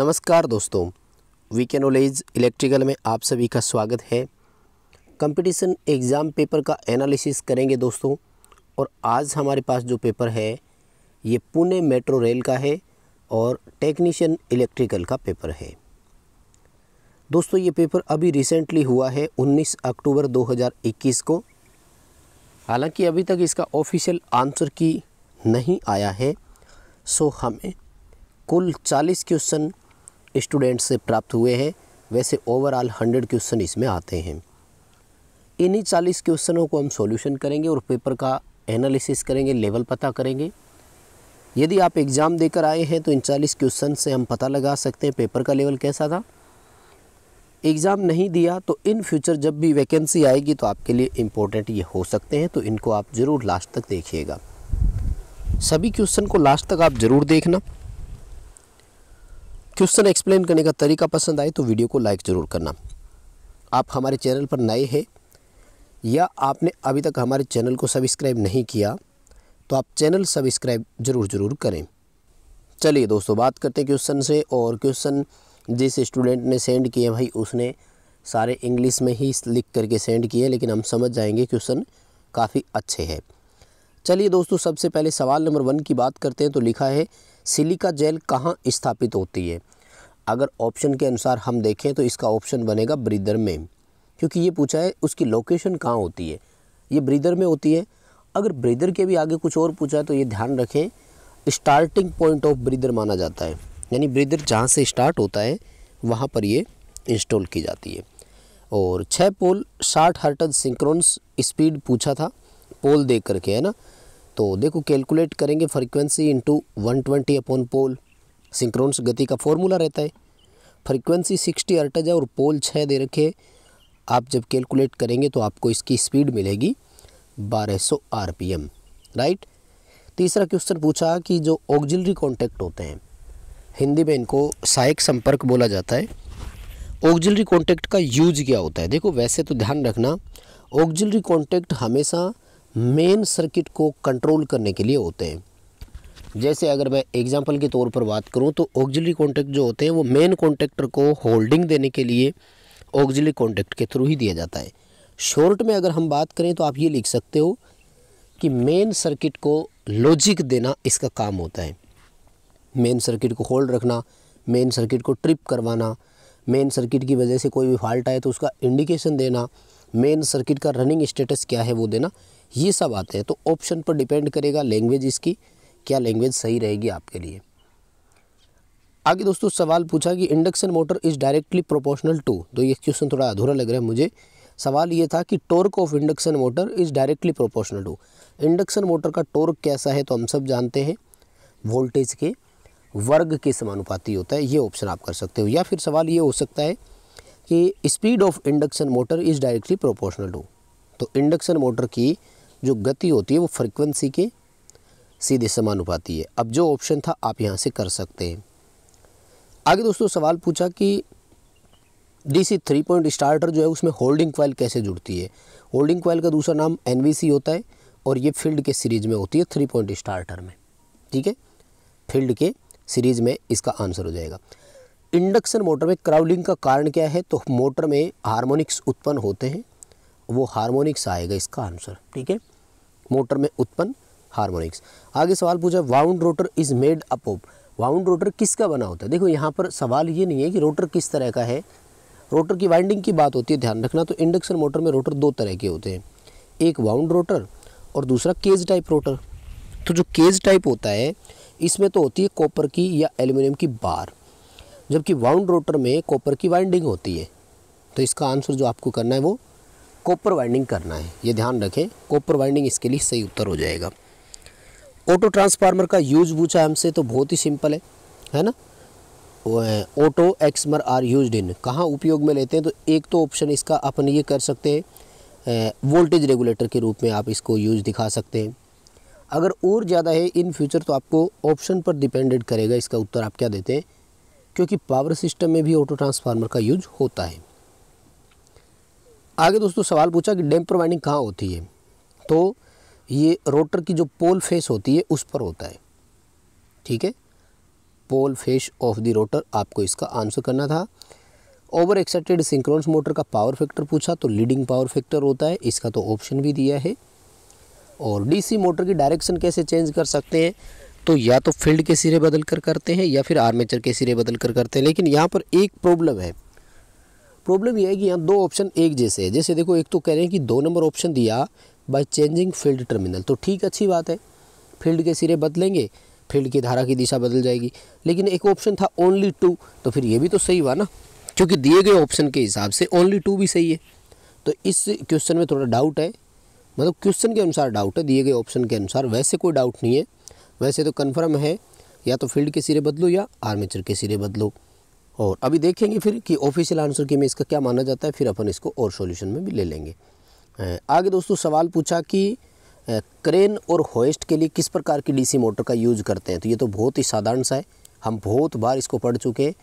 नमस्कार दोस्तों we can knowledge electrical में आप सभी का स्वागत है कंपटीशन एग्ज़ाम पेपर का एनालिसिस करेंगे दोस्तों और आज हमारे पास जो पेपर है ये पुणे मेट्रो रेल का है और टेक्नीशियन इलेक्ट्रिकल का पेपर है दोस्तों ये पेपर अभी रिसेंटली हुआ है 19 अक्टूबर 2021 को हालांकि अभी तक इसका ऑफिशियल आंसर की नहीं आया है सो हमें कुल 40 क्वेश्चन स्टूडेंट्स से प्राप्त हुए हैं वैसे ओवरऑल हंड्रेड क्वेश्चन इसमें आते हैं इन्हीं चालीस क्वेश्चनों को हम सॉल्यूशन करेंगे और पेपर का एनालिसिस करेंगे लेवल पता करेंगे यदि आप एग्ज़ाम देकर आए हैं तो इन चालीस क्वेश्चन से हम पता लगा सकते हैं पेपर का लेवल कैसा था एग्ज़ाम नहीं दिया तो इन फ्यूचर जब भी वैकेंसी आएगी तो आपके लिए इम्पोर्टेंट ये हो सकते हैं तो इनको आप ज़रूर लास्ट तक देखिएगा सभी क्वेश्चन को लास्ट तक आप ज़रूर देखना क्वेश्चन एक्सप्लेन करने का तरीका पसंद आए तो वीडियो को लाइक ज़रूर करना आप हमारे चैनल पर नए हैं या आपने अभी तक हमारे चैनल को सब्सक्राइब नहीं किया तो आप चैनल सब्सक्राइब ज़रूर ज़रूर करें चलिए दोस्तों बात करते हैं क्वेश्चन से और क्वेश्चन जिस स्टूडेंट ने सेंड किए भाई उसने सारे इंग्लिश में ही लिख करके सेंड किए लेकिन हम समझ जाएंगे क्वेश्चन काफ़ी अच्छे हैं चलिए दोस्तों सबसे पहले सवाल नंबर वन की बात करते हैं तो लिखा है सिलिका जेल कहाँ स्थापित होती है अगर ऑप्शन के अनुसार हम देखें तो इसका ऑप्शन बनेगा ब्रीदर में क्योंकि ये पूछा है उसकी लोकेशन कहाँ होती है ये ब्रीदर में होती है अगर ब्रीदर के भी आगे कुछ और पूछा है तो ये ध्यान रखें स्टार्टिंग पॉइंट ऑफ ब्रीदर माना जाता है यानी ब्रीदर जहाँ से स्टार्ट होता है वहाँ पर ये इंस्टॉल की जाती है और छः पोल साठ हर्टन सिंक्रोन्स स्पीड पूछा था पोल देख करके है ना तो देखो कैलकुलेट करेंगे frequency into one twenty upon pole synchronous गति का फॉर्मूला रहता है फ्रीक्वेंसी सिक्सटी अर्टज है और पोल छः दे रखे आप जब कैलकुलेट करेंगे तो आपको इसकी स्पीड मिलेगी बारह सौ राइट तीसरा क्वेश्चन पूछा कि जो ऑक्जिलरी कॉन्टैक्ट होते हैं हिंदी में इनको सहायक संपर्क बोला जाता है ऑक्जिलरी कॉन्टैक्ट का यूज क्या होता है देखो वैसे तो ध्यान रखना ऑक्जिलरी कॉन्टैक्ट हमेशा मेन सर्किट को कंट्रोल करने के लिए होते हैं जैसे अगर मैं एग्जांपल के तौर पर बात करूं तो ऑक्जिली कॉन्टैक्ट जो होते हैं वो मेन कॉन्टैक्टर को होल्डिंग देने के लिए ऑक्जिली कॉन्टैक्ट के थ्रू ही दिया जाता है शॉर्ट में अगर हम बात करें तो आप ये लिख सकते हो कि मेन सर्किट को लॉजिक देना इसका काम होता है मेन सर्किट को होल्ड रखना मेन सर्किट को ट्रिप करवाना मेन सर्किट की वजह से कोई भी फॉल्ट आए तो उसका इंडिकेशन देना मेन सर्किट का रनिंग स्टेटस क्या है वो देना ये सब आते हैं तो ऑप्शन पर डिपेंड करेगा लैंग्वेज इसकी क्या लैंग्वेज सही रहेगी आपके लिए आगे दोस्तों सवाल पूछा कि induction motor is directly proportional to तो ये क्वेश्चन थोड़ा अधूरा लग रहा है मुझे सवाल ये था कि torque of induction motor is directly proportional to induction motor का टॉर्क कैसा है तो हम सब जानते हैं वोल्टेज के वर्ग के समानुपाती होता है ये ऑप्शन आप कर सकते हो या फिर सवाल ये हो सकता है कि speed of induction motor is directly proportional to तो इंडक्शन मोटर की जो गति होती है वो फ्रिक्वेंसी के सीधे समानुपाती है अब जो ऑप्शन था आप यहाँ से कर सकते हैं आगे दोस्तों सवाल पूछा कि डीसी थ्री पॉइंट स्टार्टर जो है उसमें होल्डिंग क्वाइल कैसे जुड़ती है होल्डिंग क्वाइल का दूसरा नाम एनवीसी होता है और ये फील्ड के सीरीज में होती है थ्री पॉइंट स्टार्टर में ठीक है फील्ड के सीरीज में इसका आंसर हो जाएगा इंडक्शन मोटर में क्राउलिंग का कारण क्या है तो मोटर में हारमोनिक्स उत्पन्न होते हैं वो हार्मोनिक्स आएगा इसका आंसर ठीक है मोटर में उत्पन्न हार्मोनिक्स आगे सवाल पूछा wound rotor is made up of wound rotor किसका बना होता है देखो यहाँ पर सवाल ये नहीं है कि रोटर किस तरह का है रोटर की वाइंडिंग की बात होती है ध्यान रखना तो इंडक्शन मोटर में रोटर दो तरह के होते हैं एक वाउंड रोटर और दूसरा केज टाइप रोटर तो जो केज टाइप होता है इसमें तो होती है कॉपर की या एल्यूमिनियम की बार जबकि वाउंड रोटर में कॉपर की वाइंडिंग होती है तो इसका आंसर जो आपको करना है वो कॉपर वाइंडिंग करना है ये ध्यान रखें कॉपर वाइंडिंग इसके लिए सही उत्तर हो जाएगा ऑटो ट्रांसफार्मर का यूज पूछा हमसे तो बहुत ही सिंपल है है ना ऑटो एक्समर आर यूज इन कहाँ उपयोग में लेते हैं तो एक तो ऑप्शन इसका अपन ये कर सकते हैं वोल्टेज रेगुलेटर के रूप में आप इसको यूज दिखा सकते हैं अगर और ज़्यादा है इन फ्यूचर तो आपको ऑप्शन पर डिपेंडेड करेगा इसका उत्तर आप क्या देते हैं क्योंकि पावर सिस्टम में भी ऑटो ट्रांसफार्मर का यूज होता है आगे दोस्तों सवाल पूछा कि डैम्पर वाइंडिंग कहाँ होती है तो ये रोटर की जो पोल फेस होती है उस पर होता है ठीक है pole face of the rotor आपको इसका आंसर करना था ओवर एक्साइटेड सिंक्रोनस मोटर का पावर फैक्टर पूछा तो लीडिंग पावर फैक्टर होता है इसका तो ऑप्शन भी दिया है और डीसी मोटर की डायरेक्शन कैसे चेंज कर सकते हैं तो या तो फील्ड के सिरे बदल कर करते हैं या फिर आर्मेचर के सिरे बदल कर करते हैं लेकिन यहाँ पर एक प्रॉब्लम है प्रॉब्लम यह है कि यहाँ दो ऑप्शन एक जैसे है जैसे देखो एक तो कह रहे हैं कि दो नंबर ऑप्शन दिया बाय चेंजिंग फील्ड टर्मिनल तो ठीक अच्छी बात है फील्ड के सिरे बदलेंगे फील्ड की धारा की दिशा बदल जाएगी लेकिन एक ऑप्शन था ओनली टू तो फिर ये भी तो सही हुआ ना क्योंकि दिए गए ऑप्शन के हिसाब से ओनली टू भी सही है तो इस क्वेश्चन में थोड़ा डाउट है मतलब क्वेश्चन के अनुसार डाउट है दिए गए ऑप्शन के अनुसार वैसे कोई डाउट नहीं है वैसे तो कन्फर्म है या तो फील्ड के सिरे बदलो या आर्मेचर के सिरे बदलो और अभी देखेंगे फिर कि ऑफिशियल आंसर के में इसका क्या माना जाता है फिर अपन इसको और सॉल्यूशन में भी ले लेंगे आगे दोस्तों सवाल पूछा कि क्रेन और होइस्ट के लिए किस प्रकार की डीसी मोटर का यूज़ करते हैं तो ये तो बहुत ही साधारण सा है हम बहुत बार इसको पढ़ चुके हैं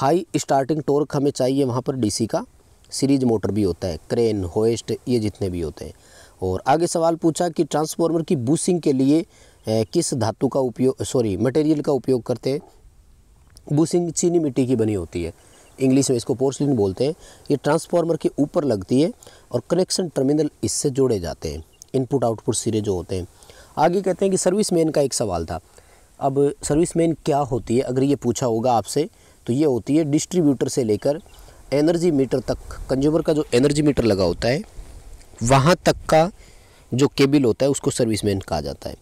हाई स्टार्टिंग टोर्क हमें चाहिए वहाँ पर डीसी का सीरीज मोटर भी होता है क्रेन होइस्ट ये जितने भी होते हैं और आगे सवाल पूछा कि ट्रांसफॉर्मर की बूसिंग के लिए किस धातु का उपयोग सॉरी मटेरियल का उपयोग करते हैं बूसिंग चीनी मिट्टी की बनी होती है इंग्लिश में इसको पोर्सलिन बोलते हैं ये ट्रांसफार्मर के ऊपर लगती है और कनेक्शन टर्मिनल इससे जोड़े जाते हैं इनपुट आउटपुट सिरे जो होते हैं आगे कहते हैं कि सर्विस मैन का एक सवाल था अब सर्विस मैन क्या होती है अगर ये पूछा होगा आपसे तो ये होती है डिस्ट्रीब्यूटर से लेकर एनर्जी मीटर तक कंज्यूमर का जो एनर्जी मीटर लगा होता है वहाँ तक का जो केबिल होता है उसको सर्विस मैन कहा जाता है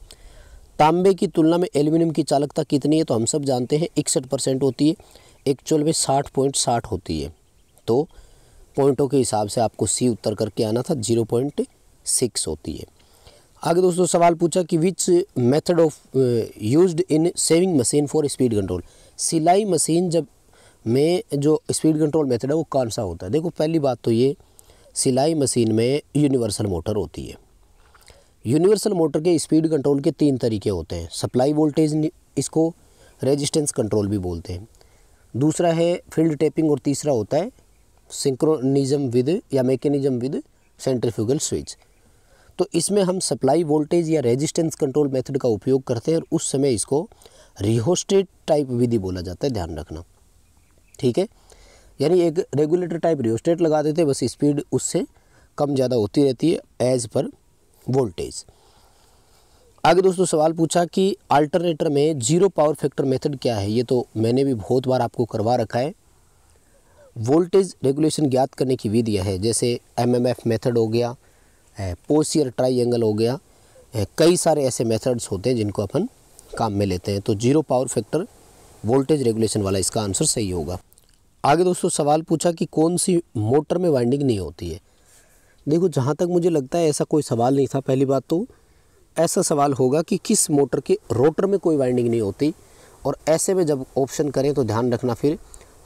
तांबे की तुलना में एल्यूमिनियम की चालकता कितनी है तो हम सब जानते हैं इकसठ परसेंट होती है एक्चुअल में साठ पॉइंट साठ होती है तो पॉइंटों के हिसाब से आपको सी उत्तर करके आना था जीरो पॉइंट सिक्स होती है आगे दोस्तों सवाल पूछा कि which method of used in sewing machine for speed control सिलाई मशीन जब में जो स्पीड कंट्रोल मेथड है वो कौन सा होता है देखो पहली बात तो ये सिलाई मशीन में यूनिवर्सल मोटर होती है यूनिवर्सल मोटर के स्पीड कंट्रोल के तीन तरीके होते हैं सप्लाई वोल्टेज इसको रेजिस्टेंस कंट्रोल भी बोलते हैं दूसरा है फील्ड टेपिंग और तीसरा होता है सिंक्रोनिज्म विद या मैकेनिज्म विद सेंट्रीफ्यूगल स्विच तो इसमें हम सप्लाई वोल्टेज या रेजिस्टेंस कंट्रोल मेथड का उपयोग करते हैं और उस समय इसको रिहोस्टेट टाइप विधि बोला जाता है ध्यान रखना ठीक है यानी एक रेगुलेटर टाइप रिहोस्टेट लगा देते हैं बस स्पीड उससे कम ज़्यादा होती रहती है एज पर वोल्टेज आगे दोस्तों सवाल पूछा कि अल्टरनेटर में जीरो पावर फैक्टर मेथड क्या है ये तो मैंने भी बहुत बार आपको करवा रखा है वोल्टेज रेगुलेशन ज्ञात करने की विधि है जैसे एमएमएफ मेथड हो गया पोसियर ट्राइंगल हो गया कई सारे ऐसे मेथड्स होते हैं जिनको अपन काम में लेते हैं तो zero power factor voltage regulation वाला इसका आंसर सही होगा आगे दोस्तों सवाल पूछा कि कौन सी मोटर में वाइंडिंग नहीं होती है देखो जहाँ तक मुझे लगता है ऐसा कोई सवाल नहीं था पहली बात तो ऐसा सवाल होगा कि किस मोटर के रोटर में कोई वाइंडिंग नहीं होती और ऐसे में जब ऑप्शन करें तो ध्यान रखना फिर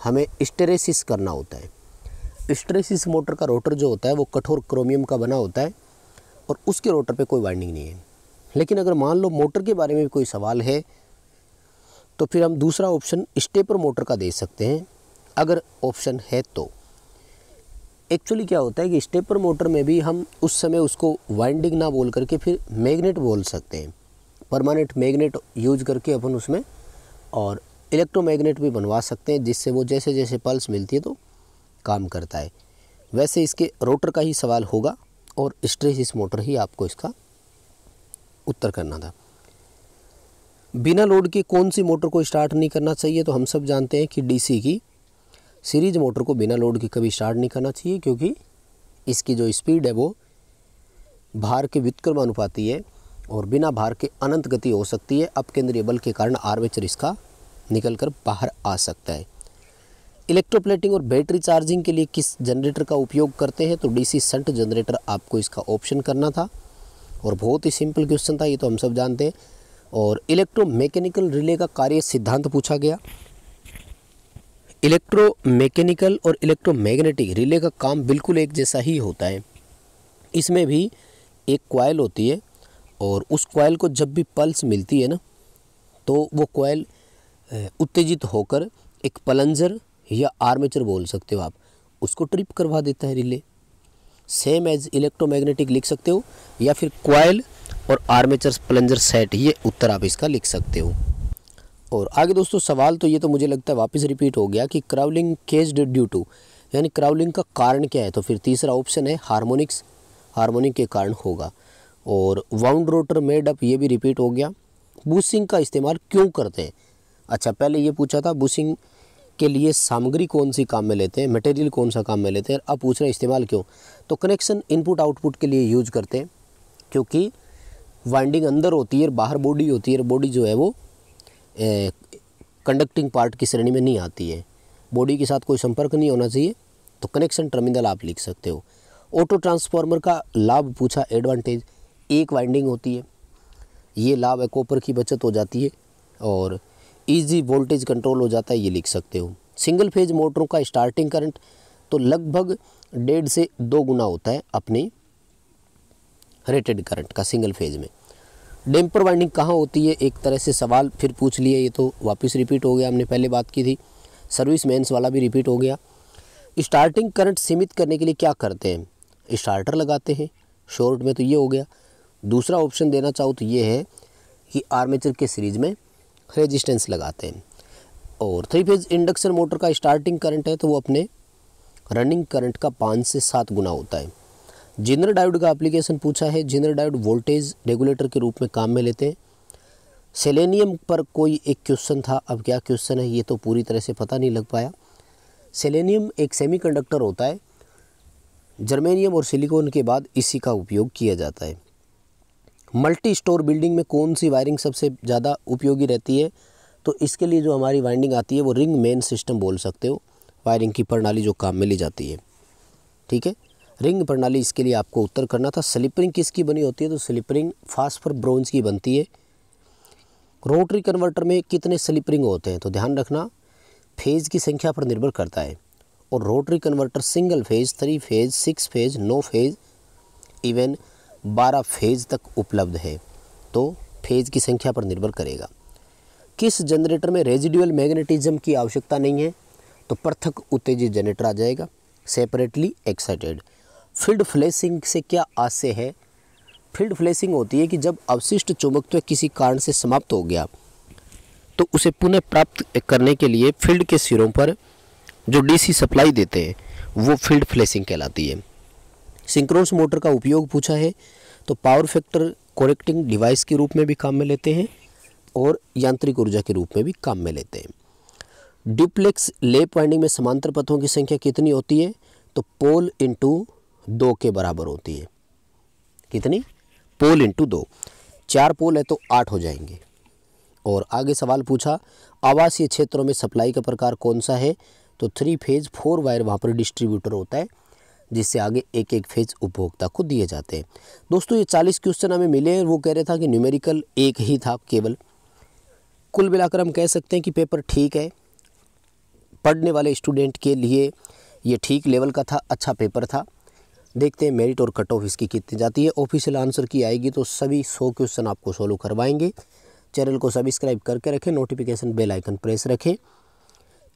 हमें स्टेरेसिस करना होता है स्टेरेसिस मोटर का रोटर जो होता है वो कठोर क्रोमियम का बना होता है और उसके रोटर पे कोई वाइंडिंग नहीं है लेकिन अगर मान लो मोटर के बारे में भी कोई सवाल है तो फिर हम दूसरा ऑप्शन स्टेपर मोटर का दे सकते हैं अगर ऑप्शन है तो एक्चुअली क्या होता है कि स्टेपर मोटर में भी हम उस समय उसको वाइंडिंग ना बोल करके फिर मैग्नेट बोल सकते हैं परमानेंट मैग्नेट यूज करके अपन उसमें और इलेक्ट्रोमैग्नेट भी बनवा सकते हैं जिससे वो जैसे जैसे पल्स मिलती है तो काम करता है वैसे इसके रोटर का ही सवाल होगा और स्ट्रेस इस मोटर ही आपको इसका उत्तर करना था बिना लोड के कौन सी मोटर को स्टार्ट नहीं करना चाहिए तो हम सब जानते हैं कि डीसी की सीरीज मोटर को बिना लोड के कभी स्टार्ट नहीं करना चाहिए क्योंकि इसकी जो स्पीड है वो भार के अनुपाती है और बिना भार के अनंत गति हो सकती है अब केंद्रीय बल के कारण आर्मेचर इसका निकल कर बाहर आ सकता है इलेक्ट्रोप्लेटिंग और बैटरी चार्जिंग के लिए किस जनरेटर का उपयोग करते हैं तो डीसी संट जनरेटर आपको इसका ऑप्शन करना था और बहुत ही सिंपल क्वेश्चन था ये तो हम सब जानते हैं और मैकेनिकल रिले का कार्य सिद्धांत पूछा गया इलेक्ट्रो मैकेनिकल और इलेक्ट्रोमैग्नेटिक रिले का काम बिल्कुल एक जैसा ही होता है इसमें भी एक क्वाइल होती है और उस कोयल को जब भी पल्स मिलती है ना तो वो कोयल उत्तेजित होकर एक पलंजर या आर्मेचर बोल सकते हो आप उसको ट्रिप करवा देता है रिले सेम एज इलेक्ट्रोमैग्नेटिक लिख सकते हो या फिर कोयल और आर्मेचर प्लंजर सेट ये उत्तर आप इसका लिख सकते हो और आगे दोस्तों सवाल तो ये तो मुझे लगता है वापस रिपीट हो गया कि क्राउलिंग केस्ड ड्यू टू यानी क्राउलिंग का कारण क्या है तो फिर तीसरा ऑप्शन है हारमोनिक्स हारमोनिक के कारण होगा और वाउंड रोटर मेड अप ये भी रिपीट हो गया बूसिंग का इस्तेमाल क्यों करते हैं अच्छा पहले ये पूछा था बूसिंग के लिए सामग्री कौन सी काम में लेते हैं मटेरियल कौन सा काम में लेते हैं अब पूछ रहे हैं इस्तेमाल क्यों तो कनेक्शन इनपुट आउटपुट के लिए यूज करते हैं क्योंकि वाइंडिंग अंदर होती है बाहर बॉडी होती है बॉडी जो है वो कंडक्टिंग पार्ट की श्रेणी में नहीं आती है बॉडी के साथ कोई संपर्क नहीं होना चाहिए तो कनेक्शन टर्मिनल आप लिख सकते हो ऑटो ट्रांसफार्मर का लाभ पूछा एडवांटेज एक वाइंडिंग होती है ये लाभ है कॉपर की बचत हो जाती है और इजी वोल्टेज कंट्रोल हो जाता है ये लिख सकते हो सिंगल फेज मोटरों का स्टार्टिंग करंट तो लगभग डेढ़ से दो गुना होता है अपनी रेटेड करंट का सिंगल फेज में डेम्पर वाइंडिंग कहाँ होती है एक तरह से सवाल फिर पूछ लिए ये तो वापस रिपीट हो गया हमने पहले बात की थी सर्विस मैंस वाला भी रिपीट हो गया स्टार्टिंग करंट सीमित करने के लिए क्या करते हैं स्टार्टर लगाते हैं शॉर्ट में तो ये हो गया दूसरा ऑप्शन देना चाहूँ तो ये है कि आर्मेचर के सीरीज में रेजिस्टेंस लगाते हैं और थ्री फेज इंडक्शन मोटर का स्टार्टिंग करंट है तो वो अपने रनिंग करंट का पाँच से सात गुना होता है जिनर डायोड का एप्लीकेशन पूछा है जिनर डायोड वोल्टेज रेगुलेटर के रूप में काम में लेते हैं सेलेनियम पर कोई एक क्वेश्चन था अब क्या क्वेश्चन है ये तो पूरी तरह से पता नहीं लग पाया सेलेनियम एक सेमीकंडक्टर होता है जर्मेनियम और सिलिकॉन के बाद इसी का उपयोग किया जाता है मल्टी स्टोर बिल्डिंग में कौन सी वायरिंग सबसे ज़्यादा उपयोगी रहती है तो इसके लिए जो हमारी वाइंडिंग आती है वो रिंग मेन सिस्टम बोल सकते हो वायरिंग की प्रणाली जो काम में ली जाती है ठीक है रिंग प्रणाली इसके लिए आपको उत्तर करना था स्लिपरिंग किसकी बनी होती है तो स्लिपरिंग फास्फर ब्रोंज की बनती है रोटरी कन्वर्टर में कितने स्लिपरिंग होते हैं तो ध्यान रखना फेज़ की संख्या पर निर्भर करता है और rotary converter single phase three phase six phase no phase even बारह फेज़ तक उपलब्ध है तो फेज़ की संख्या पर निर्भर करेगा किस जनरेटर में रेजिडुअल मैग्नेटिज्म की आवश्यकता नहीं है तो पृथक उत्तेजित जनरेटर आ जाएगा सेपरेटली एक्साइटेड फील्ड फ्लैशिंग से क्या आशय है फील्ड फ्लेसिंग होती है कि जब अवशिष्ट चुंबकत्व किसी कारण से समाप्त हो गया तो उसे पुनः प्राप्त करने के लिए फील्ड के सिरों पर जो डीसी सप्लाई देते हैं वो फील्ड फ्लेसिंग कहलाती है सिंक्रोन्स मोटर का उपयोग पूछा है तो पावर फैक्टर कोरेक्टिंग डिवाइस के रूप में भी काम में लेते हैं और यांत्रिक ऊर्जा के रूप में भी काम में लेते हैं डिप्लेक्स लेप वाइंडिंग में समांतर पथों की संख्या कितनी होती है तो पोल इंटू दो के बराबर होती है कितनी पोल इंटू दो चार पोल है तो आठ हो जाएंगे और आगे सवाल पूछा आवासीय क्षेत्रों में सप्लाई का प्रकार कौन सा है तो थ्री फेज फोर वायर वहाँ पर डिस्ट्रीब्यूटर होता है जिससे आगे एक एक फेज उपभोक्ता को दिए जाते हैं दोस्तों ये चालीस क्वेश्चन हमें मिले हैं वो कह रहे था कि न्यूमेरिकल एक ही था केवल कुल मिलाकर हम कह सकते हैं कि पेपर ठीक है पढ़ने वाले स्टूडेंट के लिए ये ठीक लेवल का था अच्छा पेपर था देखते हैं मेरिट और कट ऑफ इसकी कितनी जाती है ऑफिशियल आंसर की आएगी तो सभी सौ क्वेश्चन आपको सोल्व करवाएंगे चैनल को सब्सक्राइब करके रखें नोटिफिकेशन बेल आइकन प्रेस रखें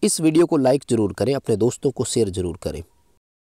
इस वीडियो को लाइक ज़रूर करें अपने दोस्तों को शेयर ज़रूर करें